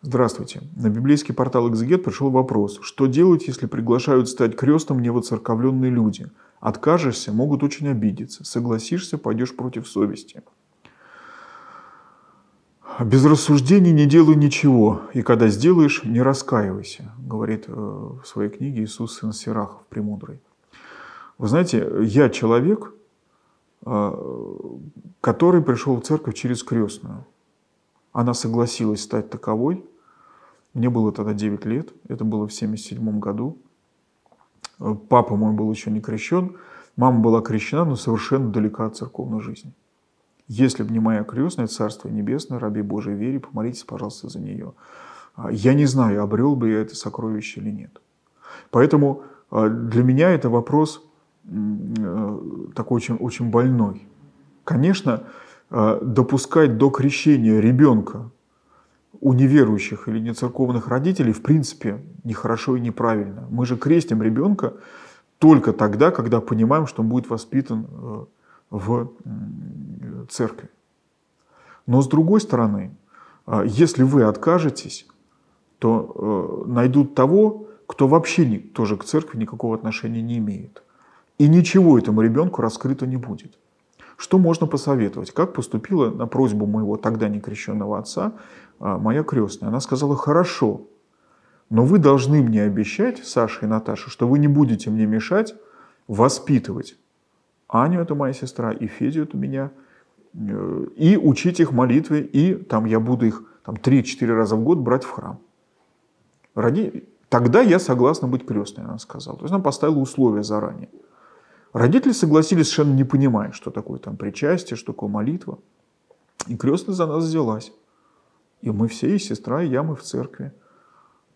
Здравствуйте. На библейский портал «Экзегет» пришел вопрос, что делать, если приглашают стать крестом невоцерковленные люди? Откажешься, могут очень обидеться. Согласишься, пойдешь против совести. Без рассуждений не делай ничего, и когда сделаешь, не раскаивайся, говорит э, в своей книге Иисус Сын Сирахов, премудрый. Вы знаете, я человек, э, который пришел в церковь через крестную. Она согласилась стать таковой. Мне было тогда 9 лет, это было в 1977 году. Э, папа мой был еще не крещен, мама была крещена, но совершенно далека от церковной жизни. Если бы не моя крестная, Царство Небесное, раби Божьей вере, помолитесь, пожалуйста, за нее. А, я не знаю, обрел бы я это сокровище или нет. Поэтому а, для меня это вопрос э, такой очень, очень больной. Конечно, а, допускать до крещения ребенка у неверующих или нецерковных родителей в принципе нехорошо и неправильно. Мы же крестим ребенка только тогда, когда понимаем, что он будет воспитан э, в церкви. Но с другой стороны, а, если вы откажетесь, то э, найдут того, кто вообще тоже к церкви никакого отношения не имеет. И ничего этому ребенку раскрыто не будет. Что можно посоветовать? Как поступила на просьбу моего тогда некрещенного отца а, моя крестная? Она сказала, хорошо, но вы должны мне обещать, Саша и Наташа, что вы не будете мне мешать воспитывать Аню, это моя сестра, и Федю, это меня, э, и учить их молитве, и там я буду их там 3-4 раза в год брать в храм. Ради... Тогда я согласна быть крестной, она сказала. То есть она поставила условия заранее. Родители согласились, совершенно не понимая, что такое там причастие, что такое молитва. И крестная за нас взялась. И мы все, и сестра, и я, мы в церкви.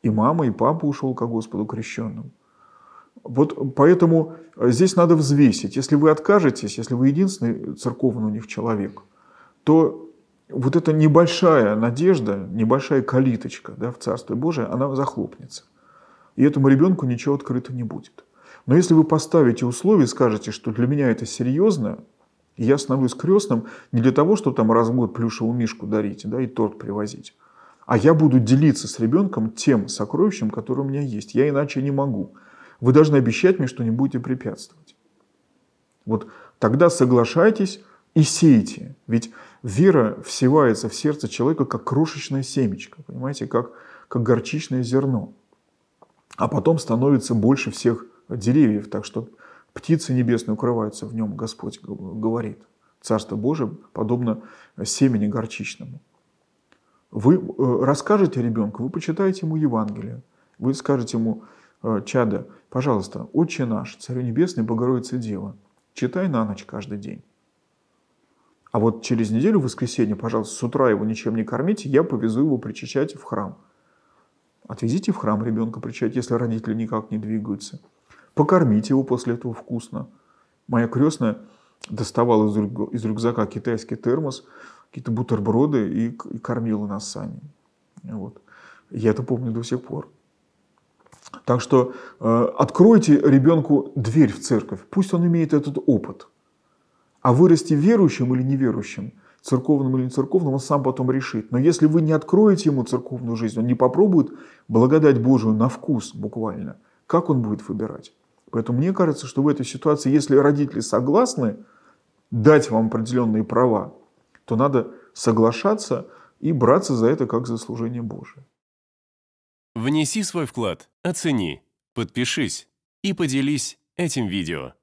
И мама, и папа ушел ко Господу крещенным. Вот поэтому э, здесь надо взвесить. Если вы откажетесь, если вы единственный церковный у них человек, то вот эта небольшая надежда, небольшая калиточка да, в Царстве Божие, она захлопнется. И этому ребенку ничего открыто не будет. Но если вы поставите условия и скажете, что для меня это серьезно, я становлюсь крестным не для того, чтобы там раз в год плюшевую мишку дарить да, и торт привозить, а я буду делиться с ребенком тем сокровищем, которое у меня есть. Я иначе не могу. Вы должны обещать мне, что не будете препятствовать. Вот тогда соглашайтесь и сейте. Ведь вера всевается в сердце человека как крошечная семечко, понимаете, как, как горчичное зерно. А потом становится больше всех деревьев, так что птицы небесные укрываются в нем, Господь говорит. Царство Божие подобно семени горчичному. Вы э, расскажете ребенку, вы почитаете ему Евангелие, вы скажете ему, э, чада, пожалуйста, Отче наш, Царю Небесный, Богородица Дева, читай на ночь каждый день. А вот через неделю, в воскресенье, пожалуйста, с утра его ничем не кормите, я повезу его причащать в храм. Отвезите в храм ребенка причащать, если родители никак не двигаются – покормить его после этого вкусно. Моя крестная доставала из, рюкзака китайский термос, какие-то бутерброды и, и кормила нас сами. Вот. Я это помню до сих пор. Так что э, откройте ребенку дверь в церковь, пусть он имеет этот опыт. А вырасти верующим или неверующим, церковным или нецерковным, он сам потом решит. Но если вы не откроете ему церковную жизнь, он не попробует благодать Божию на вкус буквально, как он будет выбирать? Поэтому мне кажется, что в этой ситуации, если родители согласны дать вам определенные права, то надо соглашаться и браться за это как за служение Божие. Внеси свой вклад, оцени, подпишись и поделись этим видео.